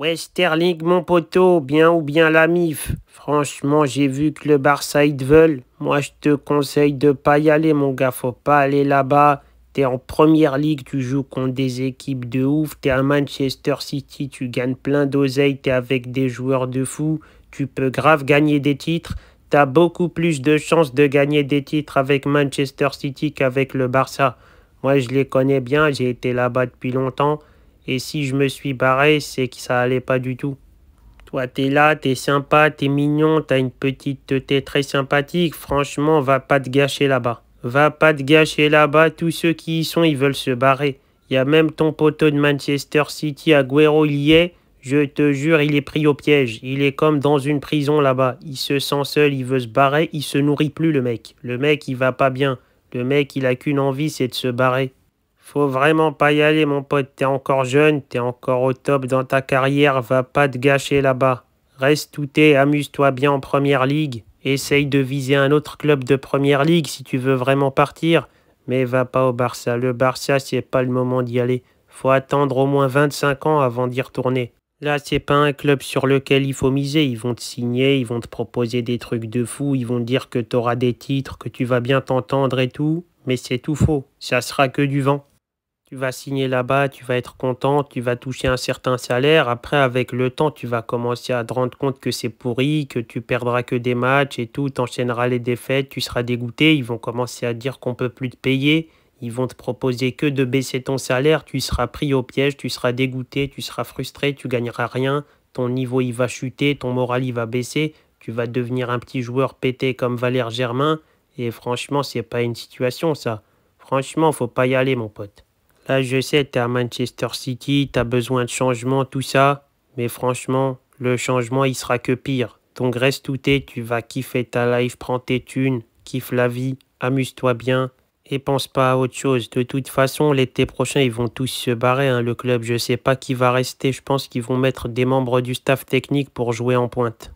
Westerling, mon poteau, bien ou bien la MIF. Franchement, j'ai vu que le Barça, ils te veulent. Moi, je te conseille de pas y aller, mon gars. Faut pas aller là-bas. T'es en première ligue, tu joues contre des équipes de ouf. T'es à Manchester City, tu gagnes plein d'oseilles. T'es avec des joueurs de fou. Tu peux grave gagner des titres. T'as beaucoup plus de chances de gagner des titres avec Manchester City qu'avec le Barça. Moi, je les connais bien. J'ai été là-bas depuis longtemps. Et si je me suis barré, c'est que ça allait pas du tout. Toi, t'es là, t'es sympa, t'es mignon, t'as une petite tête très sympathique. Franchement, va pas te gâcher là-bas. Va pas te gâcher là-bas. Tous ceux qui y sont, ils veulent se barrer. Il y a même ton poteau de Manchester City, Agüero, il y est. Je te jure, il est pris au piège. Il est comme dans une prison là-bas. Il se sent seul, il veut se barrer, il se nourrit plus, le mec. Le mec, il va pas bien. Le mec, il a qu'une envie, c'est de se barrer. Faut vraiment pas y aller, mon pote. T'es encore jeune, t'es encore au top dans ta carrière. Va pas te gâcher là-bas. Reste tout t'es, amuse-toi bien en première ligue. Essaye de viser un autre club de première ligue si tu veux vraiment partir. Mais va pas au Barça. Le Barça, c'est pas le moment d'y aller. Faut attendre au moins 25 ans avant d'y retourner. Là, c'est pas un club sur lequel il faut miser. Ils vont te signer, ils vont te proposer des trucs de fou, ils vont dire que t'auras des titres, que tu vas bien t'entendre et tout. Mais c'est tout faux. Ça sera que du vent tu vas signer là-bas, tu vas être content, tu vas toucher un certain salaire. Après, avec le temps, tu vas commencer à te rendre compte que c'est pourri, que tu perdras que des matchs et tout, t'enchaîneras les défaites, tu seras dégoûté. Ils vont commencer à dire qu'on peut plus te payer. Ils vont te proposer que de baisser ton salaire. Tu seras pris au piège, tu seras dégoûté, tu seras frustré, tu gagneras rien. Ton niveau, il va chuter, ton moral, il va baisser. Tu vas devenir un petit joueur pété comme Valère Germain. Et franchement, c'est pas une situation, ça. Franchement, faut pas y aller, mon pote. Là, ah, je sais, t'es à Manchester City, t'as besoin de changement, tout ça. Mais franchement, le changement, il sera que pire. Donc reste tout tu vas kiffer ta life, prends tes thunes, kiffe la vie, amuse-toi bien et pense pas à autre chose. De toute façon, l'été prochain, ils vont tous se barrer, hein, le club. Je sais pas qui va rester. Je pense qu'ils vont mettre des membres du staff technique pour jouer en pointe.